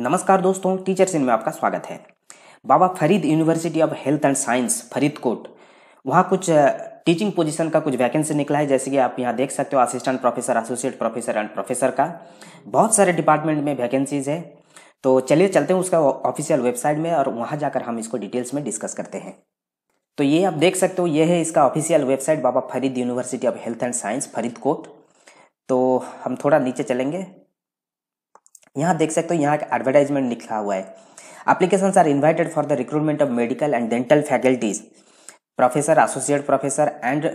नमस्कार दोस्तों टीचर सिंह में आपका स्वागत है Baba Farid university of health and science Faridkot वहाँ कुछ टीचिंग पोजीशन का कुछ वैकेंसी निकला है जैसे कि आप यहाँ देख सकते हो assistant professor associate professor and professor का बहुत सारे डिपार्टमेंट में वैकेंसीज है तो चलिए चलते हैं उसका ऑफिशियल वेबसाइट में और वहाँ जाकर हम इसको डिटेल्स में डिस्कस करते हैं तो ये आप देख सकते हो ये है इसका official website Baba Farid university of health and science Faridkot तो हम थोड़ा नीचे चलेंगे यहाँ देख सकते हो यहाँ का एडवर्टाइजमेंट लिखा हुआ है application are invited for the recruitment of medical and dental faculties professor associate professor and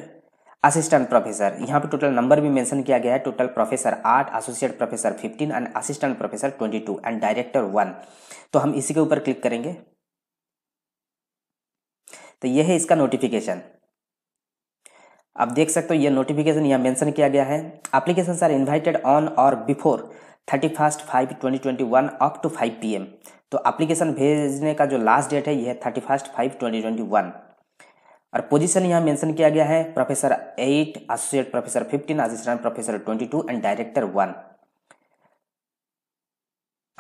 assistant professor यहाँ पे टोटल नंबर भी मेंशन किया गया है टोटल प्रोफेसर आठ associate professor fifteen and assistant professor twenty two and director one तो हम इसी के ऊपर क्लिक करेंगे तो यह है इसका नोटिफिकेशन आप देख सकते हो ये नोटिफिकेशन यहाँ मेंशन किया गया है application are invited on or before thirty first five twenty twenty one up to five P M तो अप्लीकेशन भेजने का जो लास्ट डेट है यह है थर्टी फर्स्ट फाइव ट्वेंटी ट्वेंटी वन और पोजीशन यहाँ मेंशन किया गया है professor eight associate professor fifteen assistant professor twenty two and director one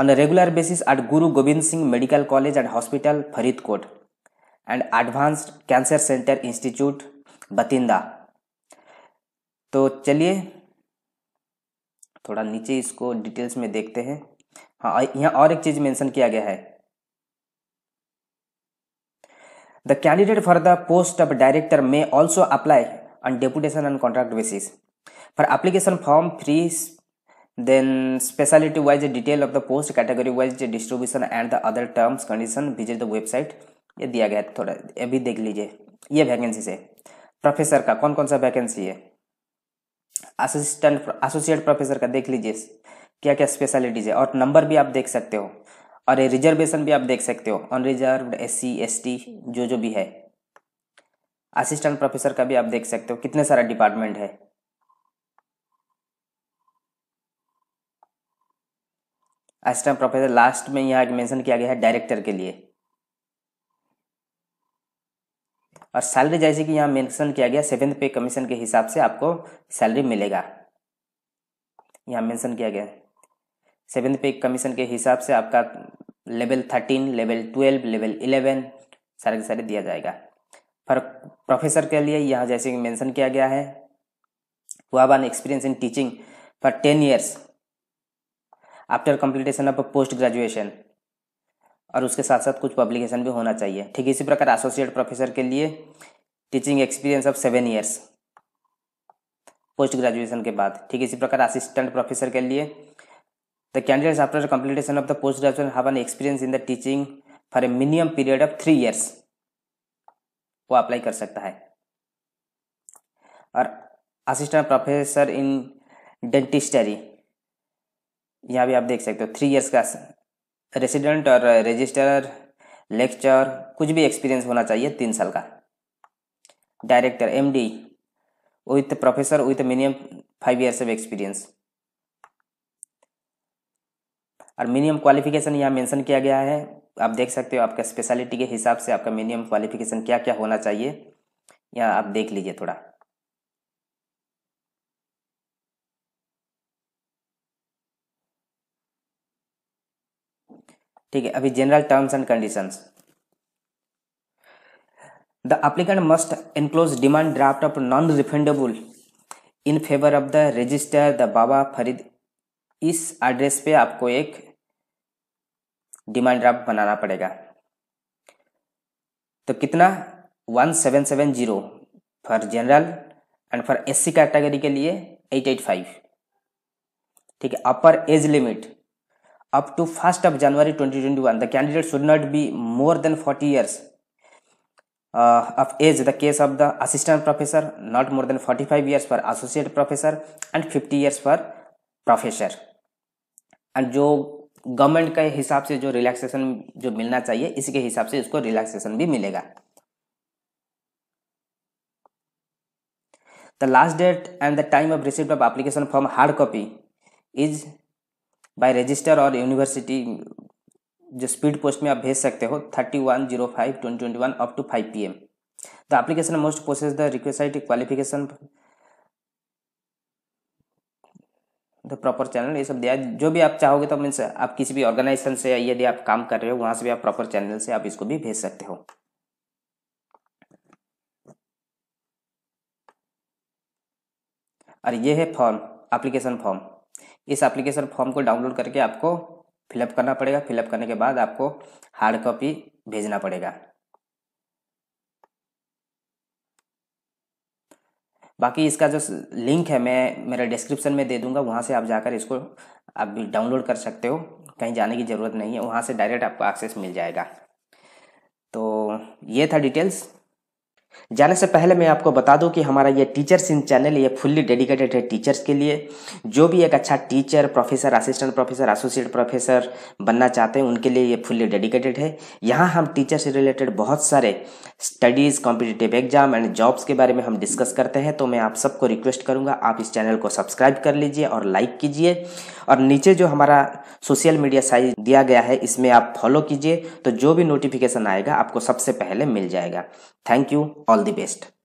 on regular basis at Guru Gobind Singh medical college and hospital Faridkot and advanced cancer centre institute Bathinda तो चलिए थोड़ा नीचे इसको डिटेल्स में देखते हैं हाँ यहाँ और एक चीज़ मेंशन किया गया है the candidate for the post of director may also apply on deputation on contract basis for application form free then speciality wise detail of the post category wise distribution and the other terms condition visit the website ये दिया गया है थोड़ा अभी देख लीजिए ये vacancy से प्रोफेसर का कौन कौन सा वैकेंसी है असिस्टेंट एसोसिएट प्रोफेसर का देख लीजिए क्या क्या स्पेशलिटीज है और नंबर भी आप देख सकते हो और रिजर्वेशन भी आप देख सकते हो unreserve S C S T जो जो भी है असिस्टेंट प्रोफेसर का भी आप देख सकते हो कितने सारा डिपार्टमेंट है असिस्टेंट प्रोफेसर लास्ट में यहाँ मेंशन किया गया है डायरेक्टर के लिए और सैलरी जैसे कि यहाँ मेंशन किया गया सेवेंथ पे कमीशन के हिसाब से आपको सैलरी मिलेगा यहाँ मेंशन किया गया सेवेंथ पे कमीशन के हिसाब से आपका level thirteen level twelve level eleven सारे के सारे दिया जाएगा पर प्रोफेसर के लिए यहाँ जैसे कि मेंशन किया गया है हुआ experience in teaching for ten years after completion of post graduation और उसके साथ साथ कुछ पब्लिकेशन भी होना चाहिए ठीक इसी प्रकार एसोसिएट प्रोफेसर के लिए teaching experience of seven years post graduation के बाद ठीक इसी प्रकार असिस्टेंट प्रोफेसर के लिए the candidates after completion of the post graduation have an experience in the teaching for a minimum period of three years वो अप्लाई कर सकता है और असिस्टेंट प्रोफेसर इन डेंटिस्टरी यहाँ भी आप देख सकते हो थ्री इयर्स का रेसिडेंट और रजिस्टर लेक्चर कुछ भी एक्सपीरियंस होना चाहिए तीन साल का director M D with professor with minimum five years of experience और मिनिमम क्वालिफिकेशन यहाँ मेंशन किया गया है आप देख सकते हो आपका स्पेशलिटी के हिसाब से आपका मिनिमम क्वालिफिकेशन क्या क्या होना चाहिए यहाँ आप देख लीजिए थोड़ा ठीक है अभी general terms and conditions the applicant must enclose demand draft of non refundable in favour of the register the Baba Farid इस एड्रेस पे आपको एक डिमांड ड्राफ्ट बनाना पड़ेगा तो कितना one seven seven zero for general and for SC category के लिए eight eight five ठीक है upper age limit up to 1st of January 2021, the candidate should not be more than 40 years uh, of age. The case of the assistant professor, not more than 45 years for associate professor and 50 years for professor and जो government के हिसाब से जो relaxation जो मिलना चाहिए इसी के हिसाब से इसको रिलैक्सेशन भी मिलेगा the last date and the time of receipt of application form hard copy is by register और यूनिवर्सिटी जो स्पीड पोस्ट में आप भेज सकते हो thirty one zero five twenty twenty one up to five P M the application most process the request qualification the proper channel ये सब दिया जो भी आप चाहोगे तो मीन्स आप किसी भी ऑर्गेनाइजेशन से यदि आप काम कर रहे हो वहां से भी आप प्रॉपर चैनल से आप इसको भी भेज सकते हो और ये है फॉर्म एप्लीकेशन फॉर्म इस एप्लीकेशन फॉर्म को डाउनलोड करके आपको फिलअप करना पड़ेगा फिलअप करने के बाद आपको हार्ड कॉपी भेजना पड़ेगा बाकी इसका जो लिंक है मैं मेरा डिस्क्रिप्शन में दे दूंगा वहाँ से आप जाकर इसको आप भी डाउनलोड कर सकते हो कहीं जाने की ज़रूरत नहीं है वहाँ से डायरेक्ट आपको एक्सेस मिल जाएगा तो ये था डिटेल्स जाने से पहले मैं आपको बता दूं कि हमारा ये टीचर्स इन चैनल ये फुल्ली डेडिकेटेड है टीचर्स के लिए जो भी एक अच्छा teacher professor assistant professor associate professor बनना चाहते हैं उनके लिए ये फुल्ली डेडिकेटेड है यहाँ हम टीचर से रिलेटेड बहुत सारे studies competitive exam and jobs के बारे में हम डिस्कस करते हैं तो मैं आप सबको रिक्वेस्ट करूँगा आप इस चैनल को सब्सक्राइब कर लीजिए और लाइक कीजिए और नीचे जो हमारा सोशल मीडिया साइज दिया गया है इसमें आप फॉलो कीजिए तो जो भी नोटिफिकेशन आएगा आपको सबसे पहले मिल जाएगा thank you all the best